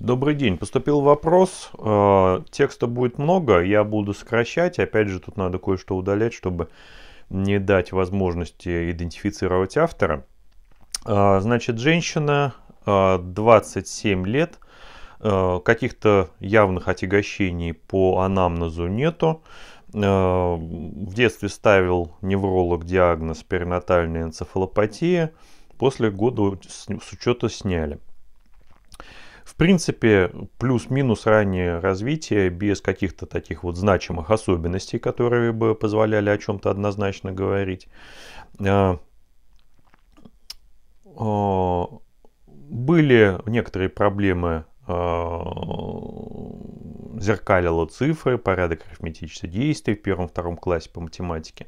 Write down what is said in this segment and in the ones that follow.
Добрый день. Поступил вопрос. Э, текста будет много, я буду сокращать. Опять же, тут надо кое-что удалять, чтобы не дать возможности идентифицировать автора. Э, значит, женщина 27 э, лет. Каких-то явных отягощений по анамнезу нету. В детстве ставил невролог диагноз перинатальная энцефалопатия. После года с учета сняли принципе, плюс-минус раннее развитие без каких-то таких вот значимых особенностей, которые бы позволяли о чем-то однозначно говорить, а, а, были некоторые проблемы а, зеркалило цифры, порядок арифметических действий в первом-втором классе по математике.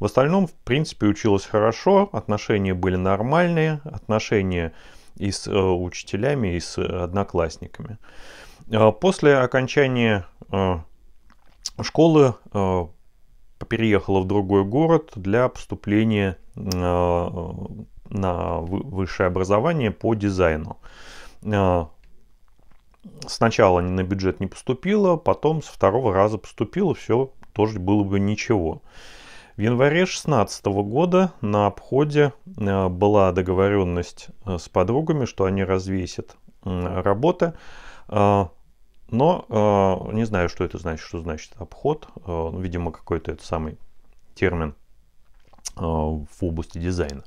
В остальном, в принципе, училось хорошо, отношения были нормальные, отношения и с э, учителями, и с одноклассниками. А после окончания э, школы э, переехала в другой город для поступления на высшее образование по дизайну. Сначала на бюджет не поступила, потом с второго раза поступила, все тоже было бы ничего. В январе 2016 года на обходе э, была договоренность э, с подругами, что они развесят работы. Э, но не знаю, что это значит, что значит обход. Ну, видимо, какой-то это самый термин в области дизайна.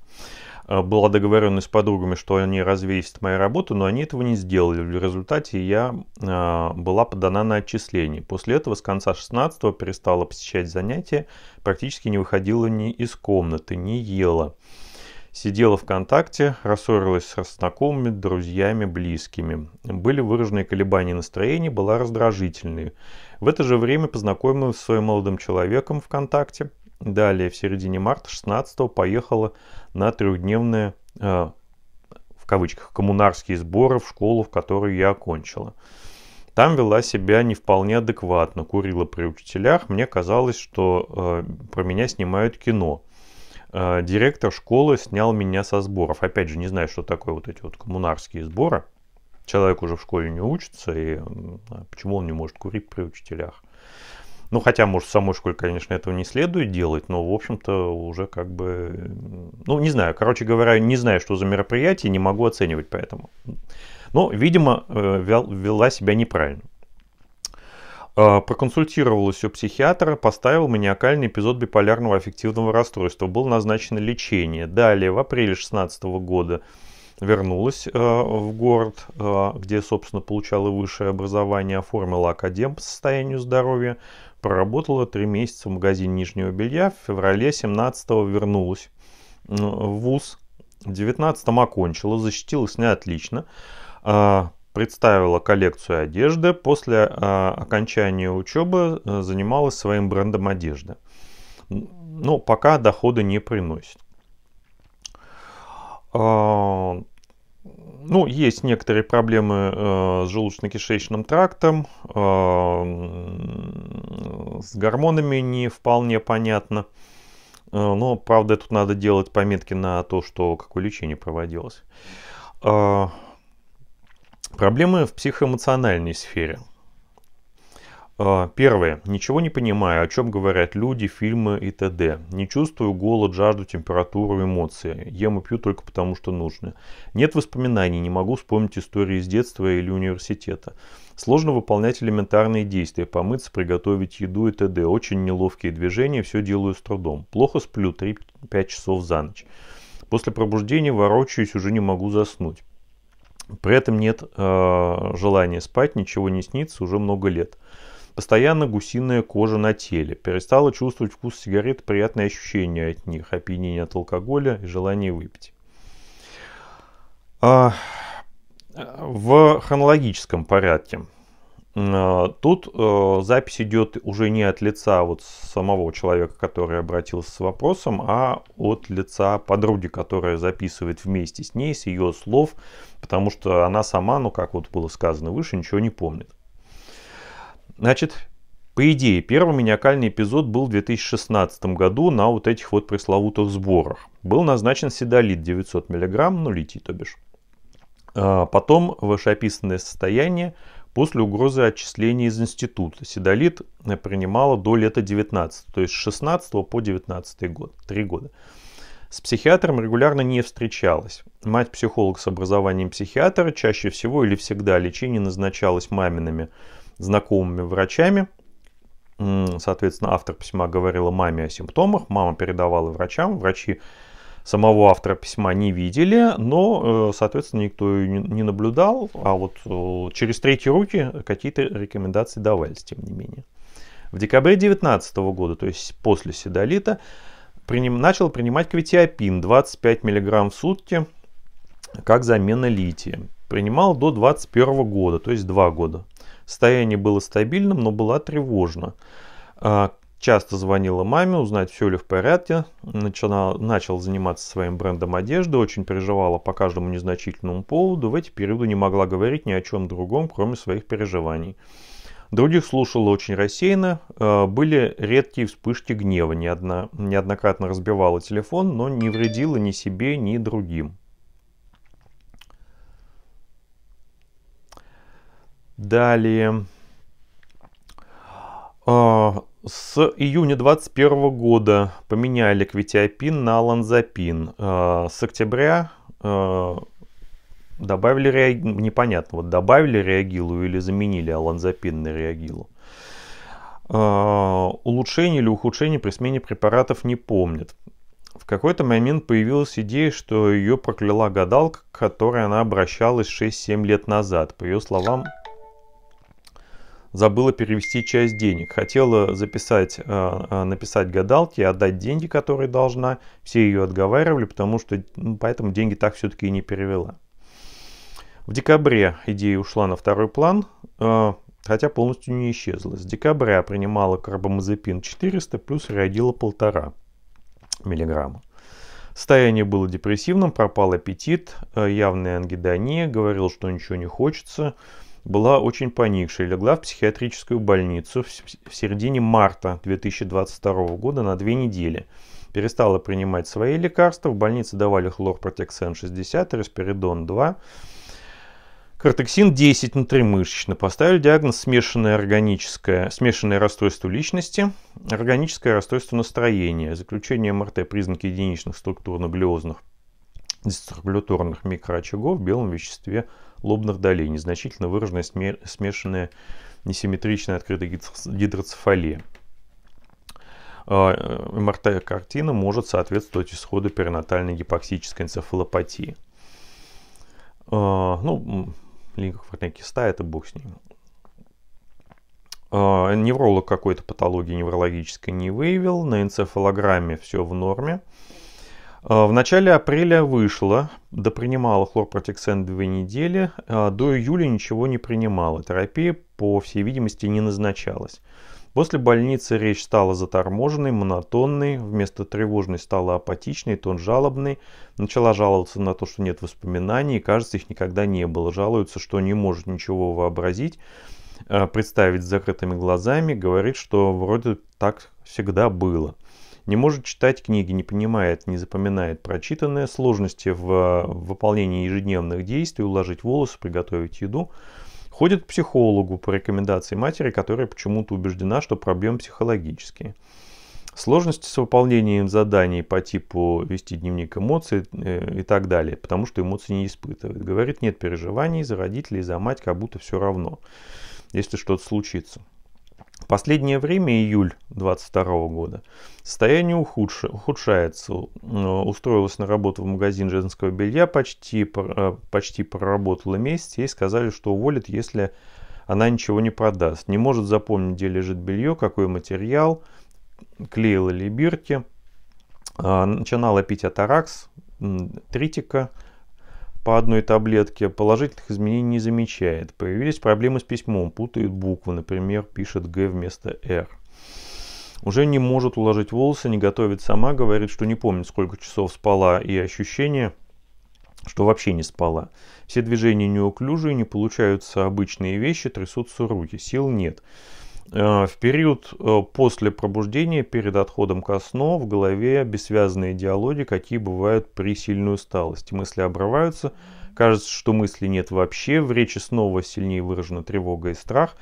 Э, была договоренность с подругами, что они развесят мою работу, но они этого не сделали. В результате я э, была подана на отчисление. После этого с конца 16 перестала посещать занятия, практически не выходила ни из комнаты, не ела. Сидела ВКонтакте, рассорилась с знакомыми, друзьями, близкими. Были выраженные колебания настроения, была раздражительной. В это же время познакомилась с своим молодым человеком ВКонтакте – Далее в середине марта 16 поехала на трехдневные, э, в кавычках, коммунарские сборы в школу, в которую я окончила. Там вела себя не вполне адекватно, курила при учителях. Мне казалось, что э, про меня снимают кино. Э, директор школы снял меня со сборов. Опять же, не знаю, что такое вот эти вот коммунарские сборы. Человек уже в школе не учится, и э, почему он не может курить при учителях? Ну, хотя, может, в самой школе, конечно, этого не следует делать, но, в общем-то, уже как бы... Ну, не знаю, короче говоря, не знаю, что за мероприятие, не могу оценивать поэтому. Но, видимо, э, вела себя неправильно. А, проконсультировалась у психиатра, поставил маниакальный эпизод биполярного аффективного расстройства. Было назначено лечение. Далее, в апреле 2016 года вернулась э, в город, э, где, собственно, получала высшее образование, оформила академ по состоянию здоровья, проработала три месяца в магазине нижнего белья, в феврале 17-го вернулась э, в ВУЗ, в 19-м окончила, защитилась не ну отлично, э, представила коллекцию одежды, после э, окончания учебы э, занималась своим брендом одежды. Но пока дохода не приносит. Э, ну, есть некоторые проблемы э, с желудочно-кишечным трактом, э, с гормонами не вполне понятно. Э, но, правда, тут надо делать пометки на то, что какое лечение проводилось. Э, проблемы в психоэмоциональной сфере – а, первое. Ничего не понимаю, о чем говорят люди, фильмы и т.д. Не чувствую голод, жажду, температуру, эмоции. Ем и пью только потому, что нужно. Нет воспоминаний, не могу вспомнить истории из детства или университета. Сложно выполнять элементарные действия, помыться, приготовить еду и т.д. Очень неловкие движения, все делаю с трудом. Плохо сплю 3-5 часов за ночь. После пробуждения ворочаюсь, уже не могу заснуть. При этом нет э, желания спать, ничего не снится уже много лет. Постоянно гусиная кожа на теле. Перестала чувствовать вкус сигарет, приятные ощущения от них, опьянение от алкоголя и желание выпить. А, в хронологическом порядке. А, тут а, запись идет уже не от лица вот самого человека, который обратился с вопросом, а от лица подруги, которая записывает вместе с ней, с ее слов, потому что она сама, ну как вот было сказано выше, ничего не помнит. Значит, по идее, первый маниакальный эпизод был в 2016 году на вот этих вот пресловутых сборах. Был назначен седолит 900 мг, ну литий, то бишь. А потом вышеописанное состояние после угрозы отчисления из института. Седолит э, принимала до лета 19, то есть с 16 по 19 год, 3 года. С психиатром регулярно не встречалась. Мать-психолог с образованием психиатра чаще всего или всегда лечение назначалось мамиными знакомыми врачами. Соответственно, автор письма говорила маме о симптомах, мама передавала врачам, врачи самого автора письма не видели, но, э, соответственно, никто не наблюдал, а вот э, через третьи руки какие-то рекомендации давались, тем не менее. В декабре 2019 года, то есть после седолита, приним, начал принимать квитиопин 25 мг в сутки как замена лития. Принимал до 21 года, то есть два года. Состояние было стабильным, но было тревожно. А, часто звонила маме узнать, все ли в порядке. Начинал, начал заниматься своим брендом одежды, очень переживала по каждому незначительному поводу. В эти периоды не могла говорить ни о чем другом, кроме своих переживаний. Других слушала очень рассеянно. А, были редкие вспышки гнева. неоднократно разбивала телефон, но не вредила ни себе, ни другим. Далее. А, с июня 2021 года поменяли квитиопин на ланзапин. А, с октября а, добавили реаг... непонятно, вот добавили реагилу или заменили аланзапин на реагилу. Улучшение или ухудшение при смене препаратов не помнят. В какой-то момент появилась идея, что ее прокляла гадалка, к которой она обращалась 6-7 лет назад. По ее словам, забыла перевести часть денег. Хотела записать, э, э, написать гадалки, отдать деньги, которые должна. Все ее отговаривали, потому что ну, поэтому деньги так все-таки и не перевела. В декабре идея ушла на второй план, э, хотя полностью не исчезла. С декабря принимала карбамазепин 400 плюс реагила полтора миллиграмма. Состояние было депрессивным, пропал аппетит, явная ангидония, говорил, что ничего не хочется – была очень поникшей, легла в психиатрическую больницу в середине марта 2022 года на две недели. Перестала принимать свои лекарства, в больнице давали хлорпротексен 60, респиридон 2, кортексин 10 внутримышечно. Поставили диагноз смешанное, органическое, смешанное расстройство личности, органическое расстройство настроения, заключение МРТ признаки единичных структурно-глиозных дистрибуторных микроочагов в белом веществе лобных долей, незначительно выраженная смешанная несимметричная открытая гидроцефалия. А, э, МРТ-картина может соответствовать исходу перинатальной гипоксической энцефалопатии. А, ну, линкоквартная киста, это бог с ним. А, невролог какой-то патологии неврологической не выявил. На энцефалограмме все в норме. Э, в начале апреля вышла, допринимала хлорпротексен две недели, э, до июля ничего не принимала, терапия, по всей видимости, не назначалась. После больницы речь стала заторможенной, монотонной, вместо тревожной стала апатичной, тон жалобный. Начала жаловаться на то, что нет воспоминаний, и кажется, их никогда не было. Жалуется, что не может ничего вообразить, э, представить с закрытыми глазами, говорит, что вроде так всегда было не может читать книги, не понимает, не запоминает прочитанное, сложности э, в выполнении ежедневных действий, уложить волосы, приготовить еду, ходит к психологу по рекомендации матери, которая почему-то убеждена, что проблемы психологические. Сложности с выполнением заданий по типу вести дневник эмоций э, и так далее, потому что эмоции не испытывает. Говорит, нет переживаний за родителей, за мать, как будто все равно, если что-то случится последнее время, июль 2022 года, состояние ухудш... ухудшается. Э, устроилась на работу в магазин женского белья, почти, э, почти проработала месяц. Ей сказали, что уволят, если она ничего не продаст. Не может запомнить, где лежит белье, какой материал, клеила ли бирки. Э, начинала пить атаракс, тритика – по одной таблетке, положительных изменений не замечает. Появились проблемы с письмом, путает буквы, например, пишет «г» вместо «р». Уже не может уложить волосы, не готовит сама, говорит, что не помнит, сколько часов спала и ощущение, что вообще не спала. Все движения неуклюжие, не получаются обычные вещи, трясутся руки, сил нет. Э, в период э, после пробуждения, перед отходом ко сну, в голове бессвязные диалоги, какие бывают при сильной усталости. Мысли обрываются, кажется, что мысли нет вообще, в речи снова сильнее выражена тревога и страх,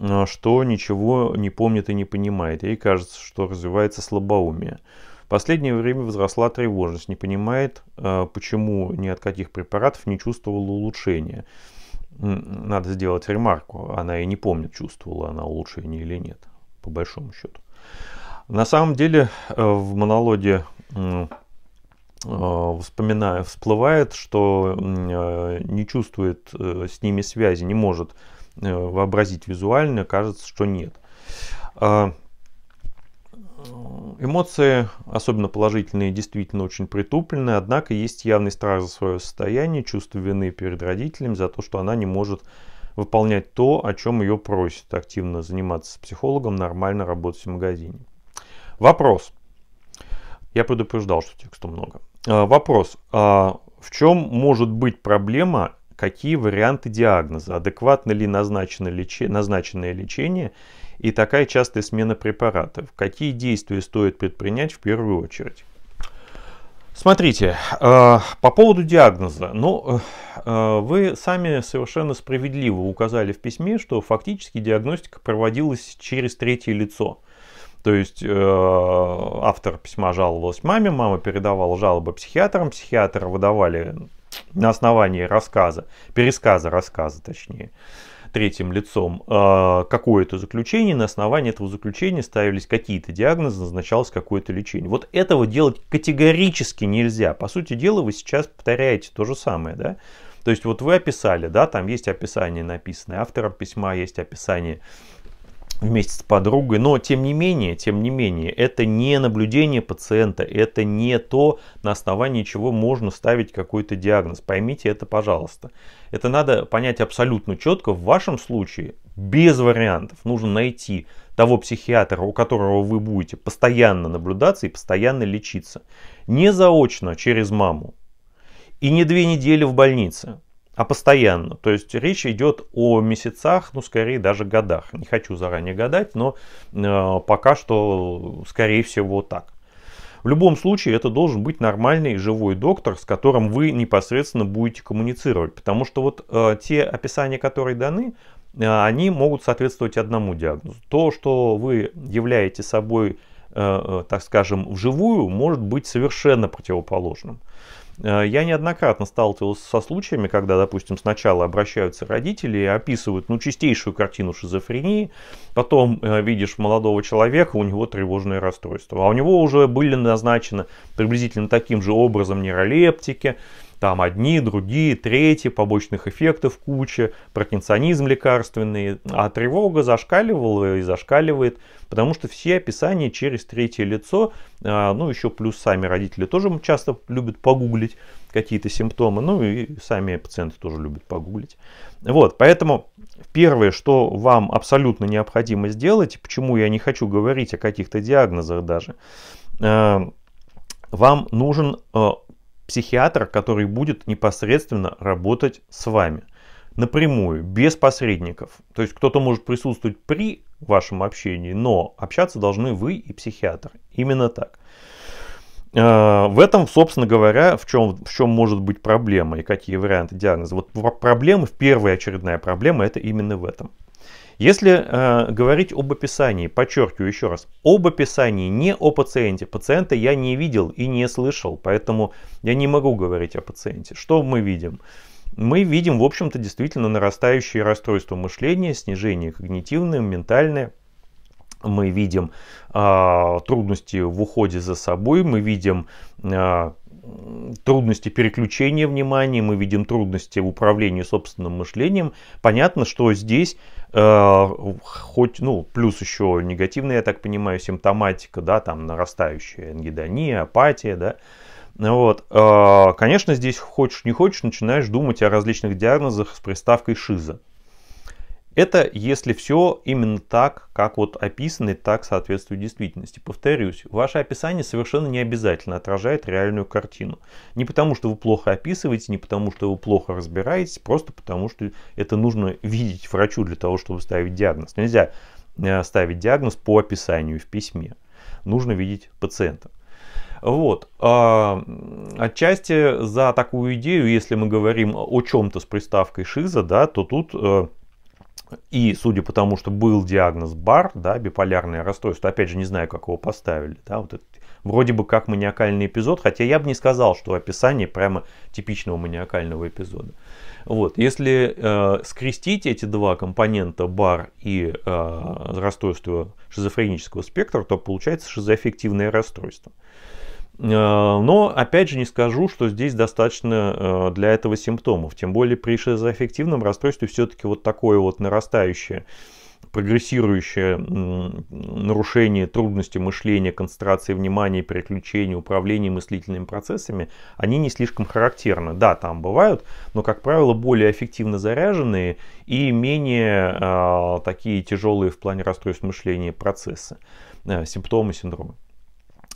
э, что ничего не помнит и не понимает. Ей кажется, что развивается слабоумие. В последнее время возросла тревожность, не понимает, почему ни от каких препаратов не чувствовала улучшения надо сделать ремарку. Она и не помнит, чувствовала она улучшение или нет, по большому счету. На самом деле э, в монологе э, вспоминаю, всплывает, что э, не чувствует с ними связи, не может вообразить визуально, кажется, что нет. А, Эмоции, особенно положительные, действительно очень притуплены, однако есть явный страх за свое состояние, чувство вины перед родителями за то, что она не может выполнять то, о чем ее просят, активно заниматься с психологом, нормально работать в магазине. Вопрос. Я предупреждал, что текста много. А, вопрос. А, в чем может быть проблема, какие варианты диагноза, адекватно ли назначено лече... назначенное лечение и такая частая смена препаратов. Какие действия стоит предпринять в первую очередь? Смотрите, э, по поводу диагноза. Ну, э, э, вы сами совершенно справедливо указали в письме, что фактически диагностика проводилась через третье лицо. То есть э, автор письма жаловалась маме, мама передавала жалобы психиатрам, психиатры выдавали на основании рассказа, пересказа рассказа точнее, третьим лицом э, какое-то заключение, на основании этого заключения ставились какие-то диагнозы, назначалось какое-то лечение. Вот этого делать категорически нельзя. По сути дела, вы сейчас повторяете то же самое, да? То есть вот вы описали, да, там есть описание написанное автором письма, есть описание вместе с подругой, но тем не менее, тем не менее, это не наблюдение пациента, это не то, на основании чего можно ставить какой-то диагноз. Поймите это, пожалуйста. Это надо понять абсолютно четко. В вашем случае без вариантов нужно найти того психиатра, у которого вы будете постоянно наблюдаться и постоянно лечиться. Не заочно через маму и не две недели в больнице а постоянно. То есть речь идет о месяцах, ну скорее даже годах. Не хочу заранее гадать, но э, пока что скорее всего так. В любом случае, это должен быть нормальный живой доктор, с которым вы непосредственно будете коммуницировать. Потому что вот э, те описания, которые даны, э, они могут соответствовать одному диагнозу. То, что вы являете собой, э, э так скажем, вживую, может быть совершенно противоположным. Э, я неоднократно сталкивался со случаями, когда, допустим, сначала обращаются родители и описывают ну, чистейшую картину шизофрении, потом э, видишь молодого человека, у него тревожное расстройство. А у него уже были назначены приблизительно таким же образом нейролептики, там одни, другие, третьи, побочных эффектов куча, паркинсонизм лекарственный. А тревога зашкаливала и зашкаливает, потому что все описания через третье лицо, а, ну еще плюс сами родители тоже часто любят погуглить какие-то симптомы, ну и сами пациенты тоже любят погуглить. Вот, поэтому первое, что вам абсолютно необходимо сделать, почему я не хочу говорить о каких-то диагнозах даже, э, вам нужен э, психиатр, который будет непосредственно работать с вами. Напрямую, без посредников. То есть кто-то может присутствовать при вашем общении, но общаться должны вы и психиатр. Именно так. А, в этом, собственно говоря, в чем, в чем может быть проблема и какие варианты диагноза. Вот проблемы, в первая очередная проблема, это именно в этом. Если э, говорить об описании, подчеркиваю еще раз, об описании, не о пациенте. Пациента я не видел и не слышал, поэтому я не могу говорить о пациенте. Что мы видим? Мы видим, в общем-то, действительно нарастающее расстройство мышления, снижение когнитивное, ментальное. Мы видим э, трудности в уходе за собой, мы видим э, трудности переключения внимания, мы видим трудности в управлении собственным мышлением. Понятно, что здесь э, хоть, ну, плюс еще негативная, я так понимаю, симптоматика, да, там нарастающая энгидония, апатия, да, вот. Э, конечно, здесь хочешь не хочешь, начинаешь думать о различных диагнозах с приставкой шиза. Это если все именно так, как вот описано и так соответствует действительности. Повторюсь, ваше описание совершенно не обязательно отражает реальную картину. Не потому, что вы плохо описываете, не потому, что вы плохо разбираетесь, просто потому, что это нужно видеть врачу для того, чтобы ставить диагноз. Нельзя э, ставить диагноз по описанию в письме. Нужно видеть пациента. Вот. А, отчасти за такую идею, если мы говорим о чем-то с приставкой шиза, да, то тут э, и судя по тому, что был диагноз БАР, да, биполярное расстройство, опять же не знаю, как его поставили, да, вот этот, вроде бы как маниакальный эпизод, хотя я бы не сказал, что описание прямо типичного маниакального эпизода. Вот, если э, скрестить эти два компонента БАР и э, расстройство шизофренического спектра, то получается шизоэффективное расстройство. Э, Э, но, опять же, не скажу, что здесь достаточно э, для этого симптомов. Тем более при шизоаффективном расстройстве все-таки вот такое вот нарастающее, прогрессирующее нарушение трудности мышления, концентрации внимания, переключения, управления мыслительными процессами, они не слишком характерны. Да, там бывают, но, как правило, более эффективно заряженные и менее э, такие тяжелые в плане расстройств мышления процессы, э, симптомы, синдрома.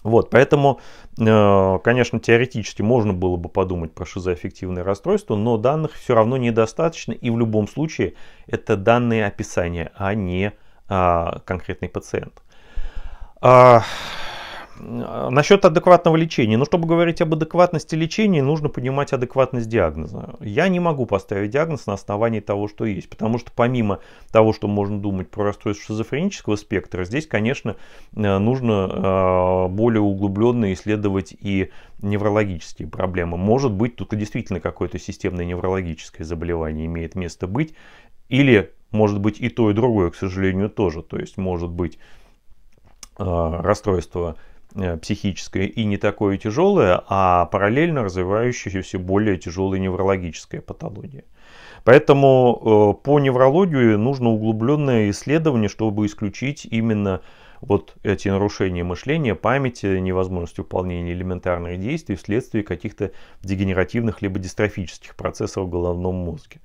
Вот, поэтому, э, конечно, теоретически можно было бы подумать про шизоэффективное расстройство, но данных все равно недостаточно, и в любом случае это данные описания, а не а, конкретный пациент. А, Э, Насчет адекватного лечения. Ну, чтобы говорить об адекватности лечения, нужно понимать адекватность диагноза. Я не могу поставить диагноз на основании того, что есть, потому что помимо того, что можно думать про расстройство шизофренического спектра, здесь, конечно, э, нужно э, более углубленно исследовать и неврологические проблемы. Может быть, тут действительно какое-то системное неврологическое заболевание имеет место быть, или, может быть, и то, и другое, к сожалению, тоже. То есть, может быть, расстройство Э, психическое и не такое тяжелое, а параллельно развивающаяся все более тяжелая неврологическая патология. Поэтому э, по неврологии нужно углубленное исследование, чтобы исключить именно вот эти нарушения мышления, памяти, невозможность выполнения элементарных действий вследствие каких-то дегенеративных либо дистрофических процессов в головном мозге.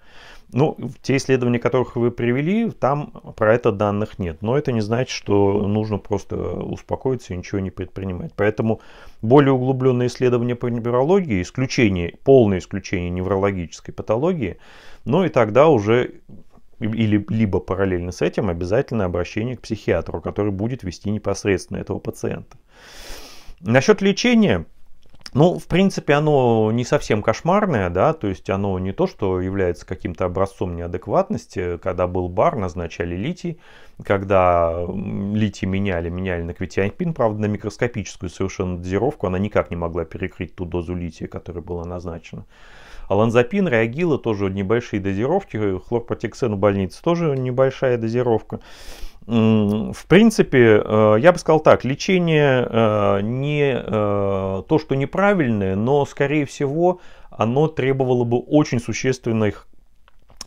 Ну, те исследования, которых вы привели, там про это данных нет. Но это не значит, что нужно просто успокоиться и ничего не предпринимать. Поэтому более углубленные исследования по неврологии, исключение, полное исключение неврологической патологии, ну и тогда уже или либо параллельно с этим обязательное обращение к психиатру, который будет вести непосредственно этого пациента. Насчет лечения, ну, в принципе, оно не совсем кошмарное, да, то есть оно не то, что является каким-то образцом неадекватности. Когда был бар, назначали литий, когда литий меняли, меняли на квитиампин, правда, на микроскопическую совершенно дозировку, она никак не могла перекрыть ту дозу лития, которая была назначена. Аланзапин, реагила тоже небольшие дозировки, хлорпротексен у больнице тоже небольшая дозировка. В принципе, э, я бы сказал так, лечение э, не э, то, что неправильное, но, скорее всего, оно требовало бы очень существенных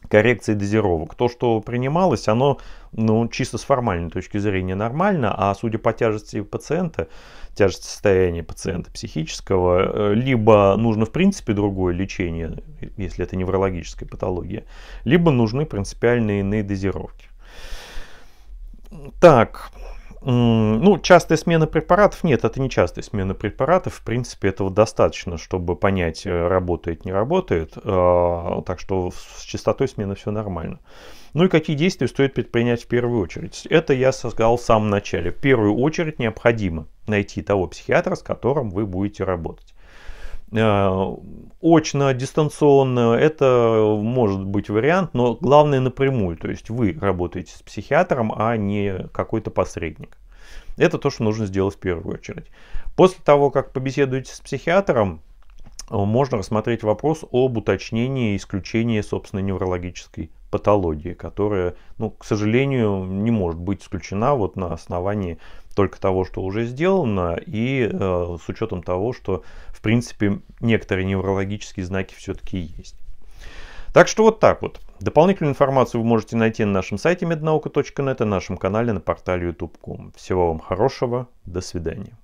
коррекции дозировок. То, что принималось, оно ну, чисто с формальной точки зрения нормально, а судя по тяжести пациента, тяжести состояния пациента психического, э, либо нужно в принципе другое лечение, если это неврологическая патология, либо нужны принципиальные иные дозировки. Так, ну, частая смена препаратов нет, это не частая смена препаратов. В принципе, этого достаточно, чтобы понять, э, работает, не работает. А, так что с частотой смены все нормально. Ну и какие действия стоит предпринять в первую очередь? Это я сказал в самом начале. В первую очередь необходимо найти того психиатра, с которым вы будете работать. Э, очно, дистанционно, это может быть вариант, но главное напрямую, то есть вы работаете с психиатром, а не какой-то посредник. Это то, что нужно сделать в первую очередь. После того, как побеседуете с психиатром, э, можно рассмотреть вопрос об уточнении исключения собственной неврологической патологии, которая, ну, к сожалению, не может быть исключена вот на основании только того, что уже сделано, и э, с учетом того, что, в принципе, некоторые неврологические знаки все-таки есть. Так что вот так вот. Дополнительную информацию вы можете найти на нашем сайте mednauka.net и на нашем канале на портале youtube.com. Всего вам хорошего, до свидания.